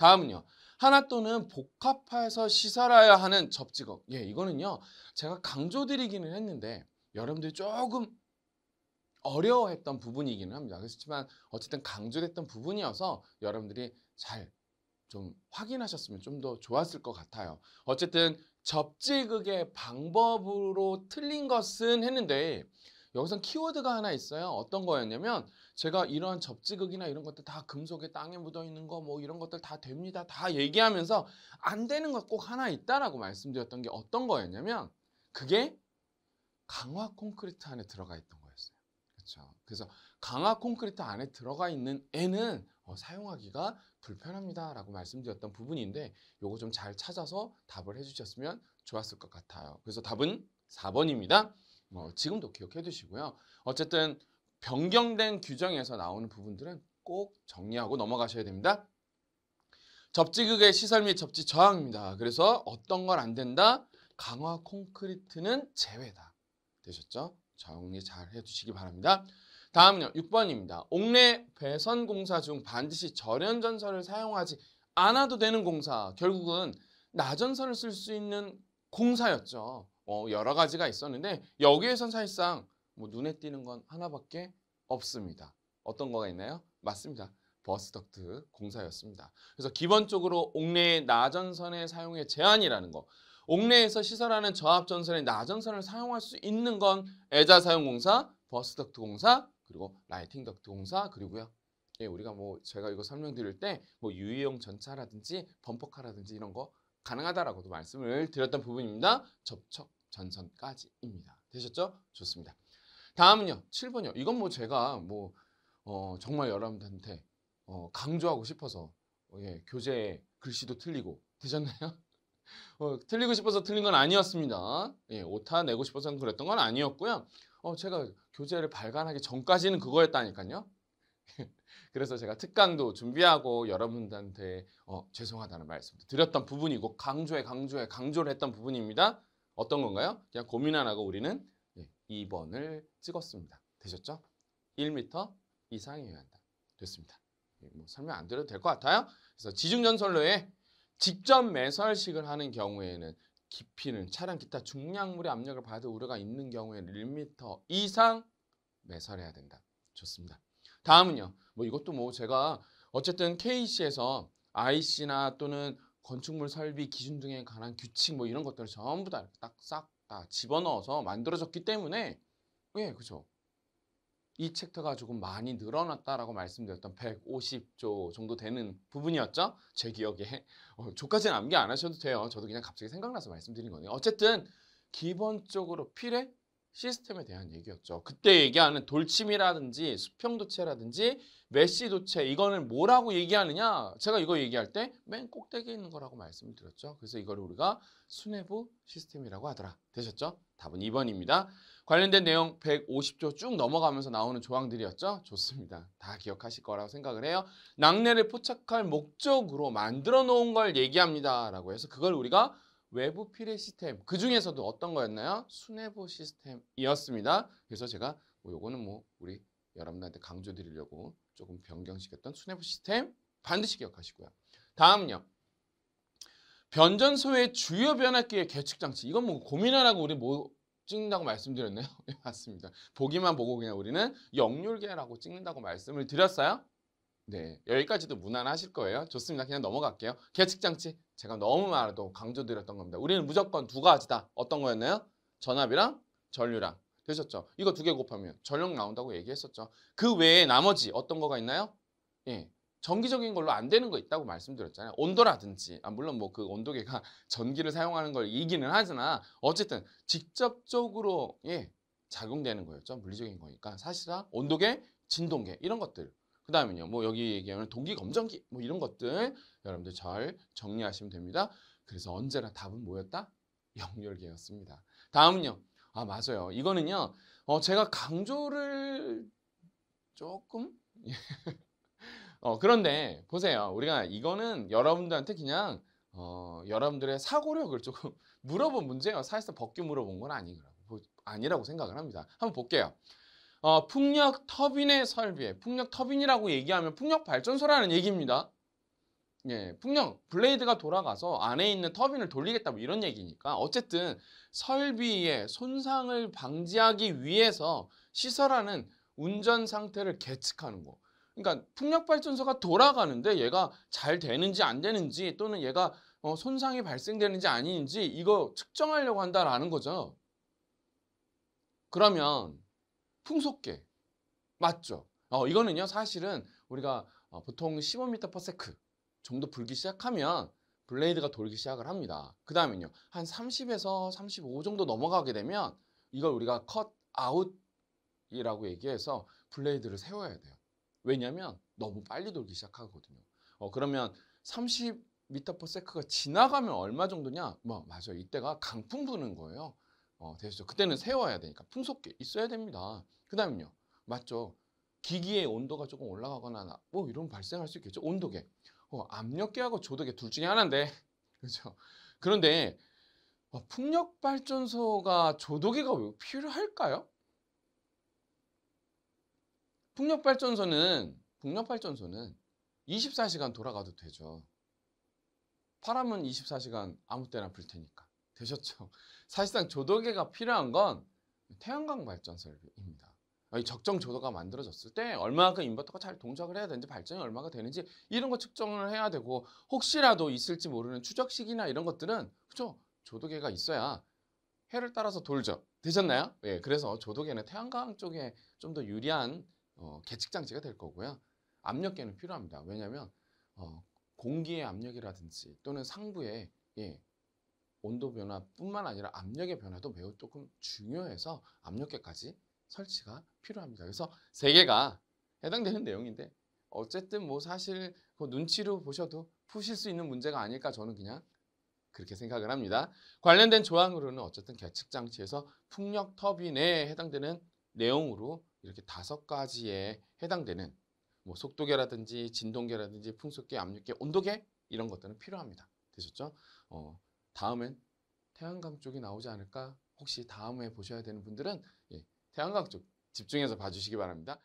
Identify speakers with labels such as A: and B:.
A: 다음은요. 하나 또는 복합해서 시설하여 하는 접지극 예, 이거는요. 제가 강조드리기는 했는데 여러분들이 조금 어려워했던 부분이기는 합니다. 그렇지만 어쨌든 강조됐던 부분이어서 여러분들이 잘 좀 확인하셨으면 좀 더 좋았을 것 같아요. 어쨌든 접지극의 방법으로 틀린 것은 했는데 여기선 키워드가 하나 있어요. 어떤 거였냐면 제가 이러한 접지극이나 이런 것들 다 금속에 땅에 묻어 있는 거 뭐 이런 것들 다 됩니다. 다 얘기하면서 안 되는 것 꼭 하나 있다라고 말씀드렸던 게 어떤 거였냐면 그게 강화 콘크리트 안에 들어가 있던 거였어요. 그렇죠. 그래서 강화 콘크리트 안에 들어가 있는 애는 어, 사용하기가 불편합니다라고 말씀드렸던 부분인데 요거 좀 잘 찾아서 답을 해주셨으면 좋았을 것 같아요. 그래서 답은 4번입니다. 뭐 지금도 기억해 두시고요. 어쨌든 변경된 규정에서 나오는 부분들은 꼭 정리하고 넘어가셔야 됩니다. 접지극의 시설 및 접지 저항입니다. 그래서 어떤 건 안 된다? 강화 콘크리트는 제외다. 되셨죠? 정리 잘 해주시기 바랍니다. 다음은요. 6번입니다. 옥내 배선 공사 중 반드시 절연 전선을 사용하지 않아도 되는 공사. 결국은 나전선을 쓸 수 있는 공사였죠. 어, 여러 가지가 있었는데 여기에선 사실상 뭐 눈에 띄는 건 하나밖에 없습니다. 어떤 거가 있나요? 맞습니다. 버스덕트 공사였습니다. 그래서 기본적으로 옥내의 나전선의 사용의 제한이라는 거 옥내에서 시설하는 저압전선의 나전선을 사용할 수 있는 건 애자사용공사, 버스덕트 공사, 그리고 라이팅덕트 공사, 그리고요. 예, 우리가 뭐 제가 이거 설명드릴 때 뭐 유의용 전차라든지 범퍼카라든지 이런 거 가능하다라고도 말씀을 드렸던 부분입니다. 접촉 전선까지입니다. 되셨죠? 좋습니다. 다음은요. 7번이요. 이건 뭐 제가 뭐 어, 정말 여러분들한테 어, 강조하고 싶어서 어, 예, 교재 글씨도 틀리고 되셨나요? 어, 틀리고 싶어서 틀린 건 아니었습니다. 예, 오타 내고 싶어서 그랬던 건 아니었고요. 어, 제가 교재를 발간하기 전까지는 그거였다니까요. 그래서 제가 특강도 준비하고 여러분들한테 어, 죄송하다는 말씀도 드렸던 부분이고 강조해강조해 강조를 했던 부분입니다. 어떤 건가요? 그냥 고민 안 하고 우리는 2번을 찍었습니다. 되셨죠? 1m 이상이어야 한다. 됐습니다. 예, 뭐 설명 안 드려도 될 것 같아요. 그래서 지중전설로에 직접 매설식을 하는 경우에는 깊이는 차량 기타 중량물의 압력을 받을 우려가 있는 경우에는 1m 이상 매설해야 된다. 좋습니다. 다음은요. 뭐 이것도 뭐 제가 어쨌든 KC에서 IC나 또는 건축물 설비 기준 등에 관한 규칙 뭐 이런 것들을 전부 다딱싹 다 아, 집어넣어서 만들어졌기 때문에 예, 그죠. 이 챕터가 조금 많이 늘어났다라고 말씀드렸던 150조 정도 되는 부분이었죠. 제 기억에. 어, 조까지는 암기 안 하셔도 돼요. 저도 그냥 갑자기 생각나서 말씀드린 거예요 어쨌든 기본적으로 필의 시스템에 대한 얘기였죠. 그때 얘기하는 돌침이라든지 수평도체라든지 메시도체 이거는 뭐라고 얘기하느냐 제가 이거 얘기할 때 맨 꼭대기에 있는 거라고 말씀을 드렸죠. 그래서 이거를 우리가 수뇌부 시스템이라고 하더라. 되셨죠? 답은 2번입니다. 관련된 내용 150조 쭉 넘어가면서 나오는 조항들이었죠? 좋습니다. 다 기억하실 거라고 생각을 해요. 낙뢰를 포착할 목적으로 만들어 놓은 걸 얘기합니다. 라고 해서 그걸 우리가 외부 피례 시스템 그 중에서도 어떤 거였나요? 수뇌부 시스템이었습니다. 그래서 제가 뭐 요거는 뭐 우리 여러분들한테 강조드리려고 조금 변경시켰던 수뇌부 시스템 반드시 기억하시고요. 다음요. 은 변전소의 주요 변압기의 계측 장치. 이건 뭐 고민하라고 우리 뭐 찍는다고 말씀드렸네요 네, 맞습니다. 보기만 보고 그냥 우리는 역률계라고 찍는다고 말씀을 드렸어요. 네, 여기까지도 무난하실 거예요. 좋습니다. 그냥 넘어갈게요. 계측장치 제가 너무 많아도 강조드렸던 겁니다. 우리는 무조건 두 가지다. 어떤 거였나요? 전압이랑 전류랑. 되셨죠? 이거 두 개 곱하면 전력 나온다고 얘기했었죠. 그 외에 나머지 어떤 거가 있나요? 예. 전기적인 걸로 안 되는 거 있다고 말씀드렸잖아요. 온도라든지, 아, 물론 뭐 그 온도계가 전기를 사용하는 걸 이기는 하지만 어쨌든 직접적으로 예, 작용되는 거였죠. 물리적인 거니까 사실상 온도계, 진동계 이런 것들 그 다음은요. 뭐 여기 얘기하면 동기 검정기 뭐 이런 것들 여러분들 잘 정리하시면 됩니다. 그래서 언제나 답은 뭐였다? 영렬계였습니다 다음은요. 아 맞아요. 이거는요. 어, 제가 강조를 조금 어, 그런데 보세요. 우리가 이거는 여러분들한테 그냥 어, 여러분들의 사고력을 조금 물어본 문제예요. 사실상 벗겨 물어본 건 아니라고, 아니라고 생각을 합니다. 한번 볼게요. 어, 풍력 터빈의 설비에 풍력 터빈이라고 얘기하면 풍력 발전소라는 얘기입니다. 예, 풍력 블레이드가 돌아가서 안에 있는 터빈을 돌리겠다 뭐 이런 얘기니까 어쨌든 설비의 손상을 방지하기 위해서 시설하는 운전 상태를 계측하는 거. 그러니까 풍력 발전소가 돌아가는데 얘가 잘 되는지 안 되는지 또는 얘가 어, 손상이 발생되는지 아닌지 이거 측정하려고 한다라는 거죠. 그러면 풍속계. 맞죠? 어, 이거는요, 사실은 우리가 어, 보통 15m/s 정도 불기 시작하면 블레이드가 돌기 시작을 합니다. 그다음에요한 30에서 35 정도 넘어가게 되면 이걸 우리가 컷 아웃이라고 얘기해서 블레이드를 세워야 돼요. 왜냐면 너무 빨리 돌기 시작하거든요. 어, 그러면 30m/s가 지나가면 얼마 정도냐? 뭐, 맞아요. 이때가 강풍 부는 거예요. 어, 되죠 그때는 세워야 되니까 풍속계 있어야 됩니다. 그 다음은요. 맞죠. 기기의 온도가 조금 올라가거나 뭐 이런 발생할 수 있겠죠. 온도계. 어, 압력계하고 조도계 둘 중에 하나인데. 그렇죠. 그런데 어, 풍력발전소가 조도계가 왜 필요할까요? 풍력발전소는 풍력발전소는 24시간 돌아가도 되죠. 바람은 24시간 아무 때나 불 테니까. 되셨죠? 사실상 조도계가 필요한 건 태양광 발전 설비입니다. 적정 조도가 만들어졌을 때 얼마큼 인버터가 잘 동작을 해야 되는지 발전이 얼마가 되는지 이런 거 측정을 해야 되고 혹시라도 있을지 모르는 추적식이나 이런 것들은 그죠 조도계가 있어야 해를 따라서 돌죠 되셨나요? 예, 그래서 조도계는 태양광 쪽에 좀 더 유리한 어, 계측 장치가 될 거고요 압력계는 필요합니다 왜냐하면 어, 공기의 압력이라든지 또는 상부에 예, 온도 변화뿐만 아니라 압력의 변화도 매우 조금 중요해서 압력계까지 설치가 필요합니다. 그래서 세 개가 해당되는 내용인데 어쨌든 뭐 사실 그 눈치로 보셔도 푸실 수 있는 문제가 아닐까 저는 그냥 그렇게 생각을 합니다. 관련된 조항으로는 어쨌든 계측 장치에서 풍력 터빈에 해당되는 내용으로 이렇게 다섯 가지에 해당되는 뭐 속도계라든지 진동계라든지 풍속계, 압력계, 온도계 이런 것들은 필요합니다. 되셨죠? 어, 다음엔 태양광 쪽이 나오지 않을까 혹시 다음에 보셔야 되는 분들은 예, 태양광 쪽 집중해서 봐주시기 바랍니다.